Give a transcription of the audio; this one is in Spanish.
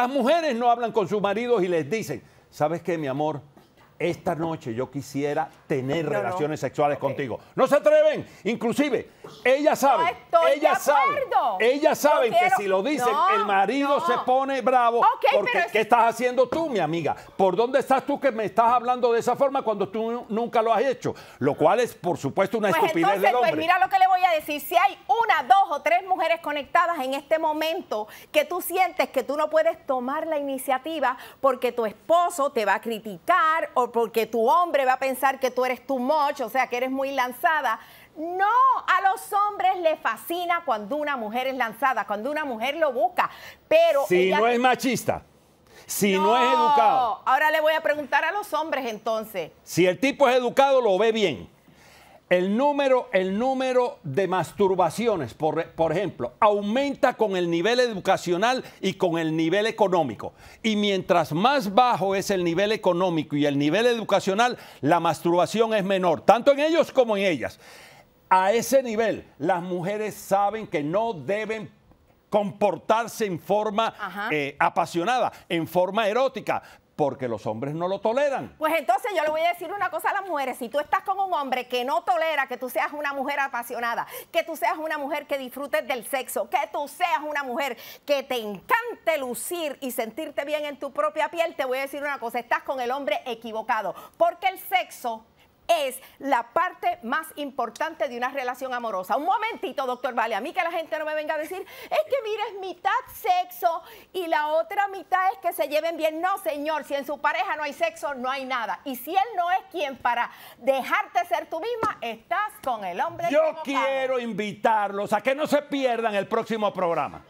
Las mujeres no hablan con sus maridos y les dicen, ¿sabes qué, mi amor? Esta noche yo quisiera tener relaciones sexuales contigo. No se atreven. Inclusive, ellas saben, ella sabe, ella sabe que si lo dicen, el marido se pone bravo. porque ¿qué estás haciendo tú, mi amiga? ¿Por dónde estás tú que me estás hablando de esa forma cuando tú nunca lo has hecho? Lo cual es, por supuesto, una pues estupidez del pues hombre. Pues mira lo que le voy a decir. Si hay una, dos o tres conectadas en este momento que tú sientes que tú no puedes tomar la iniciativa porque tu esposo te va a criticar o porque tu hombre va a pensar que tú eres tu much, o sea, que eres muy lanzada. No, a los hombres les fascina cuando una mujer es lanzada, cuando una mujer lo busca, pero... Si no es machista, si no. no es educado... Ahora le voy a preguntar a los hombres entonces. Si el tipo es educado, lo ve bien. El número, el número de masturbaciones, por, por, ejemplo, aumenta con el nivel educacional y con el nivel económico. Y mientras más bajo es el nivel económico y el nivel educacional, la masturbación es menor, tanto en ellos como en ellas. A ese nivel, las mujeres saben que no deben comportarse en forma eh, apasionada, en forma erótica, porque los hombres no lo toleran. Pues entonces yo le voy a decir una cosa a las mujeres. Si tú estás con un hombre que no tolera que tú seas una mujer apasionada, que tú seas una mujer que disfrutes del sexo, que tú seas una mujer que te encante lucir y sentirte bien en tu propia piel, te voy a decir una cosa, estás con el hombre equivocado, porque el sexo es la parte más importante de una relación amorosa. Un momentito, doctor Vale, a mí que la gente no me venga a decir, es que mire, es mitad sexo y la otra mitad es que se lleven bien. No, señor, si en su pareja no hay sexo, no hay nada. Y si él no es quien para dejarte ser tú misma, estás con el hombre. Yo quiero invitarlos a que no se pierdan el próximo programa.